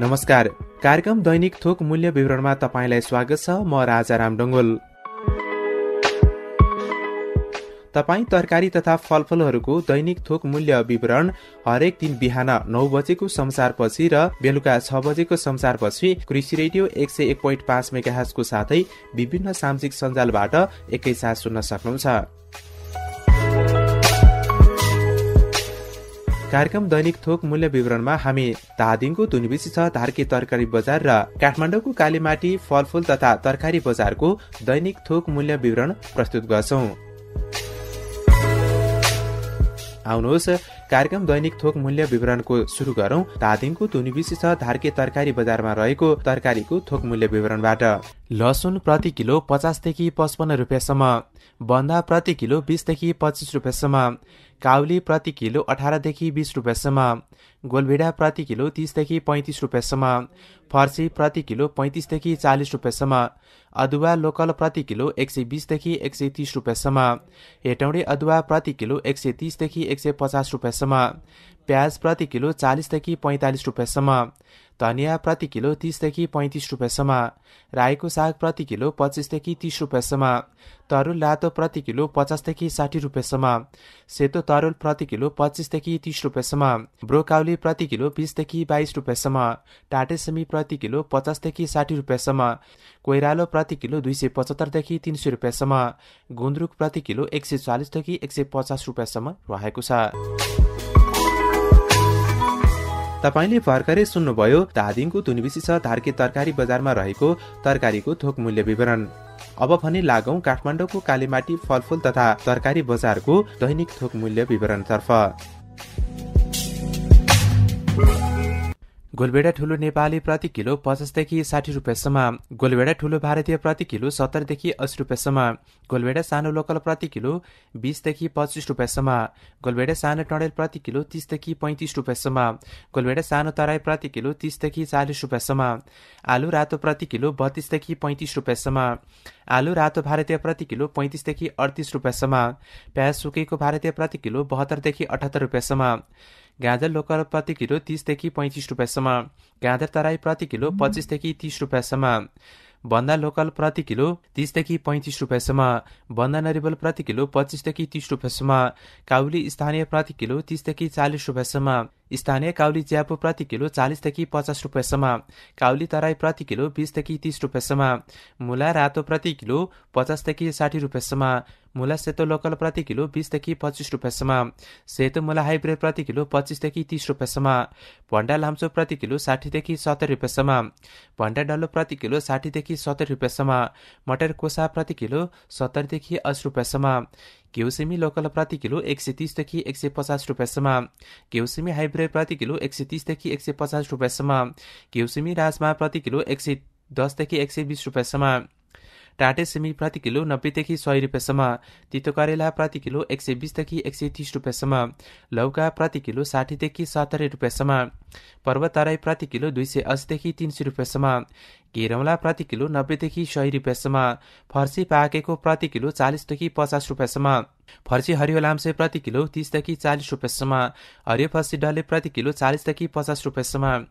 नमस्कार कार्यक्रम दैनिक थोक मूल्य विवरणमा तपाईँलाई स्वागत छ म राजा राम डङ्गोल तपाईँ तरकारी तथा फलफुलहरूको दैनिक थोक मूल्य विवरण हरेक दिन बिहान नौ बजेको संसारपछि र बेलुका छ बजेको संसारपछि कृषि रेडियो एक सय एक पोइन्ट पाँच मेगाहजको साथै विभिन्न सामाजिक सञ्जालबाट एकैसाथ सुन्न सक्नुहुन्छ कार्यक्रम दैनिक थोक मूल्य विवरणमा हामी धादिङको धुनबिसी छ धार्के तरकारी बजार र काठमाडौँको कालीमाटी फलफुल तथा तरकारी बजारको दैनिक थोक मूल्य विवरण प्रस्तुत गर्छौँ आउनुहोस् कार्यक्रम दैनिक थोक मूल्य विवरणको सुरु गरौं धादिङको धुनी विशेष धार्के तरकारी बजारमा रहेको तरकारीको थोक मूल्य विवरणबाट लसुन प्रति किलो पचासदेखि पचपन्न रुपियाँसम्म बन्दा प्रति किलो बिसदेखि पच्चिस रुपियाँसम्म काउली प्रति किलो अठारदेखि बिस रुपियाँसम्म गोलभेडा प्रति किलो तिसदेखि पैँतिस रुपियाँसम्म फर्सी प्रति किलो पैँतिसदेखि चालिस रुपियाँसम्म अदुवा लोकल प्रति किलो एक सय बिसदेखि एक सय तिस रुपियाँसम्म हेटौँडे अदुवा प्रति किलो एक सय तिसदेखि एक सय पचास रुपियाँसम्म प्याज प्रति किलो चालिसदेखि पैँतालिस रुपियाँसम्म धनियाँ प्रति किलो तिसदेखि पैँतिस रुपियाँसम्म रायोको साग प्रति किलो पच्चिसदेखि तिस रुपियाँसम्म तरुल लातो प्रति किलो पचासदेखि साठी रुपियाँसम्म सेतो तरुल प्रति किलो पच्चिसदेखि तिस रुपियाँसम्म ब्रोकाउली प्रति किलो बिसदेखि बाइस रुपियाँसम्म टाटेसमी प्रति किलो पचासदेखि साठी रुपियाँसम्म कोइरालो प्रति किलो दुई सय पचहत्तरदेखि तिन सय रुपियाँसम्म गुन्द्रुक प्रति किलो एक सय चालिसदेखि एक सय पचास रुपियाँसम्म रहेको छ तपाईँले भर्खरै सुन्नुभयो धादिङको धुनबिसी छ धार्के तरकारी बजारमा रहेको तरकारीको थोक मूल्य विवरण अब भने लागौ काठमाडौँको कालीमाटी फलफुल तथा तरकारी बजारको दैनिक थोक मूल्य विवरणतर्फ गोलभेडा ठुलो नेपाली प्रति किलो पचासदेखि साठी रुपियाँसम्म गोलभेडा ठुलो भारतीय प्रति किलो सत्तरदेखि अस्सी रुपियाँसम्म गोलभेडा सानो लोकल प्रति किलो बिसदेखि पच्चिस रुपियाँसम्म गोलभेडा सानो टडेल प्रति किलो तिसदेखि पैँतिस रुपियाँसम्म गोलभेडा सानो तराई प्रति किलो तिसदेखि चालिस रुपियाँसम्म आलु रातो प्रति किलो बत्तिसदेखि पैँतिस रुपियाँसम्म आलु रातो भारतीय प्रति किलो पैँतिसदेखि अडतिस रुपियाँसम्म प्याज सुकेको भारतीय प्रति किलो बहत्तरदेखि अठहत्तर रुपियाँसम्म गाजर लोकल प्रति किलो तिसदेखि पैँतिस रुपियाँसम्म गाजर तराई प्रति किलो पच्चिसदेखि तिस रुपियाँसम्म बन्दा लोकल प्रति किलो तिसदेखि पैँतिस रुपियाँसम्म बन्दा नरिवल प्रति किलो पच्चिसदेखि तिस रुपियाँसम्म काउली स्थानीय प्रति किलो तिसदेखि चालिस रुपियाँसम्म स्थानीय काउली च्यापो प्रति किलो चालिसदेखि पचास रुपियाँसम्म काउली तराई प्रति किलो बिसदेखि तिस रुपियाँसम्म मुला रातो प्रति किलो पचासदेखि साठी रुपियाँसम्म मुला सेतो लोकल प्रति किलो बिसदेखि पच्चिस रुपियाँसम्म सेतो मुला हाइब्रिड प्रति किलो पच्चिसदेखि तिस रुपियाँसम्म भण्डा लाम्चो प्रति किलो साठीदेखि सत्तर रुपियाँसम्म भण्डा डल्लो प्रति किलो साठीदेखि सत्तर रुपियाँसम्म मटर कोसा प्रति किलो सत्तरदेखि अस रुपियाँसम्म घिउसिमी लोकल प्रति किलो एक सय तिसदेखि एक सय पचास रुपियाँसम्म घिउसिमी हाइब्रिड प्रति किलो एक सय तिसदेखि एक सय पचास रुपियाँसम्म घिउसिमी राजमा प्रति किलो एक सय दसदेखि एक सय बिस रुपियाँसम्म टाटे सिमी प्रति किलो नब्बेदेखि सय रुपियाँसम्म तितो करेला प्रति किलो एक सय बिसदेखि एक सय तिस रुपियाँसम्म लौका प्रति किलो साठीदेखि सत्तरी रुपियाँसम्म पर्वताराई प्रति किलो दुई सय अस्सीदेखि तिन सय रुपियाँसम्म घेरौँला प्रति किलो नब्बेदेखि सय रुपियाँसम्म फर्सी पाकेको प्रति किलो चालिसदेखि पचास रुपियाँसम्म फर्सी हरियो लाम्से प्रति किलो तिसदेखि चालिस रुपियाँसम्म हरियो फर्सी डल्ले प्रति किलो चालिसदेखि पचास रुपियाँसम्म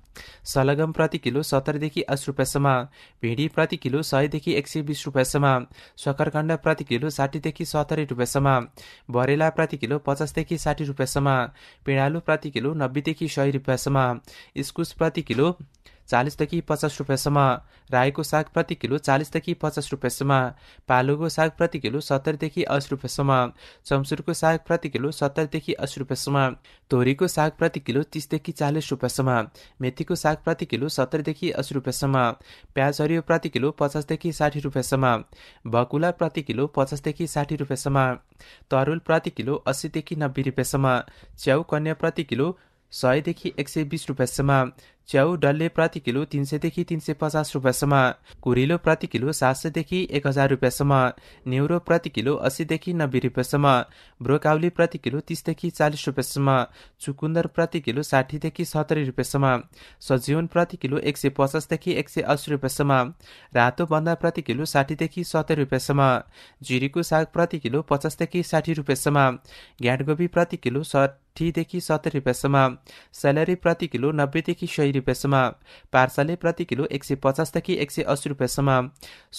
सलगम प्रति किलो सत्तरीदेखि अस्सी रुपियाँसम्म भिँडी प्रति किलो सयदेखि एक सय बिस रुपियाँसम्म सकरखण्ड प्रति किलो साठीदेखि सत्तरी रुपियाँसम्म बरेला प्रति किलो पचासदेखि साठी रुपियाँसम्म पिँडालु प्रति किलो नब्बेदेखि सय रुपियाँसम्म इस्कुस प्रति किलो चालिसदेखि पचास रुपियाँसम्म रायोको साग प्रति किलो चालिसदेखि पचास रुपियाँसम्म पालुको साग प्रति किलो सत्तरदेखि असी रुपियाँसम्म चम्सुरको साग प्रति किलो सत्तरदेखि असी रुपियाँसम्म तोरीको साग प्रति किलो तिसदेखि चालिस रुपियाँसम्म मेथीको साग प्रति किलो सत्तरदेखि असी रुपियाँसम्म प्याज हरियो प्रति किलो पचासदेखि साठी रुपियाँसम्म भकुला प्रति किलो पचासदेखि साठी रुपियाँसम्म तरुल प्रति किलो अस्सीदेखि नब्बे रुपियाँसम्म च्याउ कन्या प्रति किलो सयदेखि एक सय बिस रुपियाँसम्म च्याउ डल्ले प्रति किलो तिन सयदेखि तिन सय पचास रुपियाँसम्म कुरिलो प्रति किलो सात सयदेखि एक हजार रुपियाँसम्म न्युरो प्रति किलो अस्सीदेखि नब्बे रुपियाँसम्म ब्रोकाउली प्रति किलो तिसदेखि चालिस रुपियाँसम्म चुकुन्दर प्रति किलो साठीदेखि सत्तरी रुपियाँसम्म सजीवन प्रति किलो एक सय पचासदेखि एक सय अस्सी रुपियाँसम्म रातो बन्दा प्रति किलो साठीदेखि सत्तरी रुपियाँसम्म जिरीको साग प्रति किलो पचासदेखि साठी रुपियाँसम्म घ्याँटगोबी प्रति किलो सट ठीदेखि सत्तरी रुपियाँसम्म स्यालेरी प्रति किलो नब्बेदेखि सय रुपियाँसम्म पार्साले प्रति किलो एक सय पचासदेखि एक सय अस्सी रुपियाँसम्म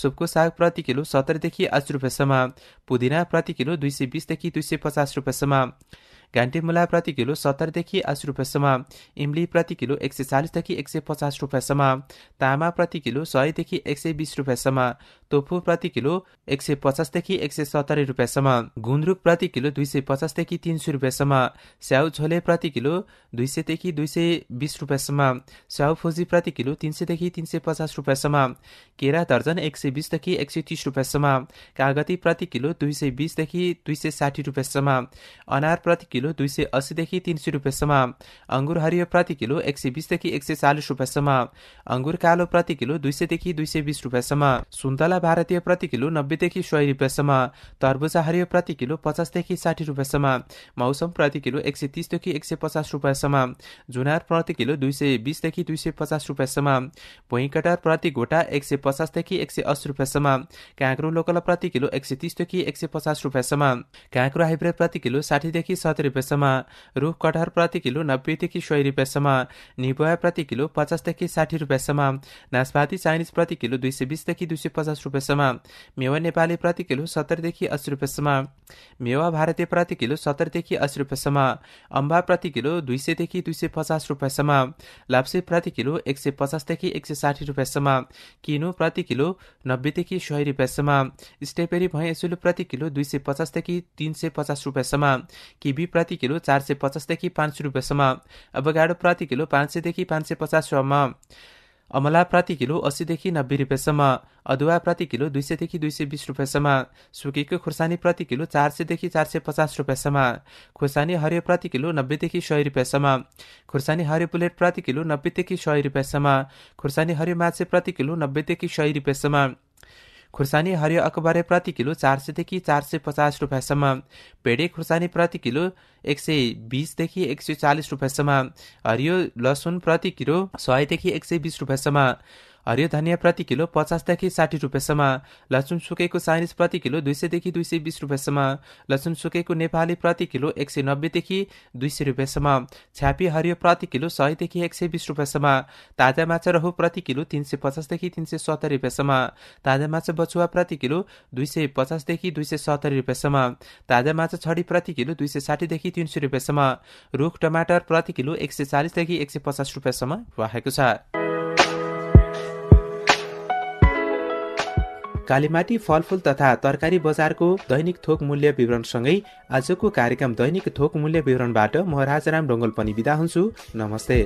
सुपको साग प्रति किलो सत्तरीदेखि अस्सी रुपियाँसम्म पुदिना प्रति किलो दुई सय बिसदेखि दुई सय पचास रुपियाँसम्म घान्टे मुला प्रति किलो सत्तरदेखि असी रुपियाँसम्म इम्ली प्रति किलो एक सय चालिसदेखि एक सय पचास रुपियाँसम्म तामा प्रति किलो सयदेखि एक सय बिस रुपियाँसम्म तोफु प्रति किलो एक सय पचासदेखि एक सय सत्तरी रुपियाँसम्म गुन्द्रुक प्रति किलो दुई सय पचासदेखि तिन सय रुपियाँसम्म स्याउ छोले प्रति किलो दुई सयदेखि दुई सय बिस रुपियाँसम्म स्याउ फोजी प्रति किलो तिन सयदेखि तिन सय पचास रुपियाँसम्म केरा दर्जन एक सय बिसदेखि एक सय तिस रुपियाँसम्म कागती प्रति किलो दुई सय बिसदेखि दुई सय साठी रुपियाँसम्म अनार प्रति किलो दुई सय अस्सीदेखि तिन सय रुपियाँसम्म अङ्गुर हरियो प्रति किलो एक सय बिसदेखि एक सय चालिस रुपियाँसम्म अङ्गुर कालो प्रति किलो दुई सयदेखि दुई सय बिस रुपियाँसम्म सुन्तला भारतीय प्रति किलो नब्बेदेखि सय रुपियाँसम्म तरबुजा हरियो प्रति किलो पचासदेखि साठी रुपियाँसम्म मौसम प्रति किलो एक सय तिसदेखि एक सय पचास रुपियाँसम्म जुनार प्रति किलो दुई सय बिसदेखि दुई सय पचास रुपियाँसम्म भुइँकटार प्रति गोटा एक सय पचासदेखि एक सय अस्सी रुपियाँसम्म काँक्रो लोकल प्रति किलो एक सय तिसदेखि एक सय पचास रुपियाँसम्म काँक्रो हाइब्रिड प्रति किलो साठीदेखि सत्तरी रुपियाँसम्म रुख कटहर प्रति किलो नब्बेदेखि सय रुपियाँसम्म निभुवा प्रति किलो पचासदेखि साठी रुपियाँसम्म नासपाती चाइनिज प्रति किलो दुई सय बिसदेखि दुई सय पचास रुपियाँसम्म मेवा नेपाली प्रति किलो सत्तरदेखि अस्सी रुपियाँसम्म मेवा भारतीय प्रति किलो सत्तरदेखि अस्सी रुपियाँसम्म अम्बा प्रति किलो दुई सयदेखि दुई सय पचास रुपियाँसम्म लाप्से प्रति किलो एक सय पचासदेखि एक सय साठी रुपियाँसम्म किनो प्रति किलो नब्बेदेखि सय रुपियाँसम्म स्टेपेरी भैँसुलो प्रति किलो दुई सय पचासदेखि तिन सय पचास रुपियाँसम्म किबी प्रति किलो चार सय पचासदेखि पाँच सय रुपियाँसम्म अभगाडो प्रति किलो पाँच सयदेखि पाँच सय पचाससम्म अमला प्रति किलो अस्सीदेखि नब्बे रुपियाँसम्म अदुवा प्रति किलो दुई सयदेखि दुई सय बिस रुपियाँसम्म सुकेको खुर्सानी प्रति किलो चार सयदेखि चार सय पचास रुपियाँसम्म खुर्सानी हरियो प्रति किलो नब्बेदेखि सय रुपियाँसम्म खुर्सानी हरियो प्लेट प्रति किलो नब्बेदेखि सय रुपियाँसम्म खुर्सानी हरियो माछे प्रति किलो नब्बेदेखि सय रुपियाँसम्म खुर्सानी हरियो अखबारे प्रति किलो चार सयदेखि चार सय पचास रुपियाँसम्म पेडे खुर्सानी प्रति किलो एक सय बिसदेखि एक सय चालिस रुपियाँसम्म हरियो लसुन प्रति किलो सयदेखि एक सय बिस रुपियाँसम्म हरियो धनियाँ प्रति किलो पचासदेखि साठी रुपियाँसम्म लसुन सुकेको चाइनिज प्रति किलो दुई सयदेखि दुई सय बिस रुपियाँसम्म लसुन सुकेको नेपाली प्रति किलो एक सय नब्बेदेखि दुई सय रुपियाँसम्म छ्यापी हरियो प्रति किलो सयदेखि एक सय बिस रुपियाँसम्म ताजा माछा रहु प्रति किलो तिन सय पचासदेखि तिन सय सत्तरी रुपियाँसम्म ताजा माछा बछुवा प्रति किलो दुई सय पचासदेखि दुई सय सत्तरी रुपियाँसम्म ताजा माछा छडी प्रति किलो दुई सय साठीदेखि तिन सय रुपियाँसम्म रुख टमाटर प्रति किलो एक सय चालिसदेखि एक सय पचास रुपियाँसम्म रहेको छ कालीमाटी फलफुल तथा तरकारी बजारको दैनिक थोक मूल्य विवरणसँगै आजको कार्यक्रम दैनिक थोक मूल्य विवरणबाट म राजाराम डोङ्गल पनि बिदा हुन्छु नमस्ते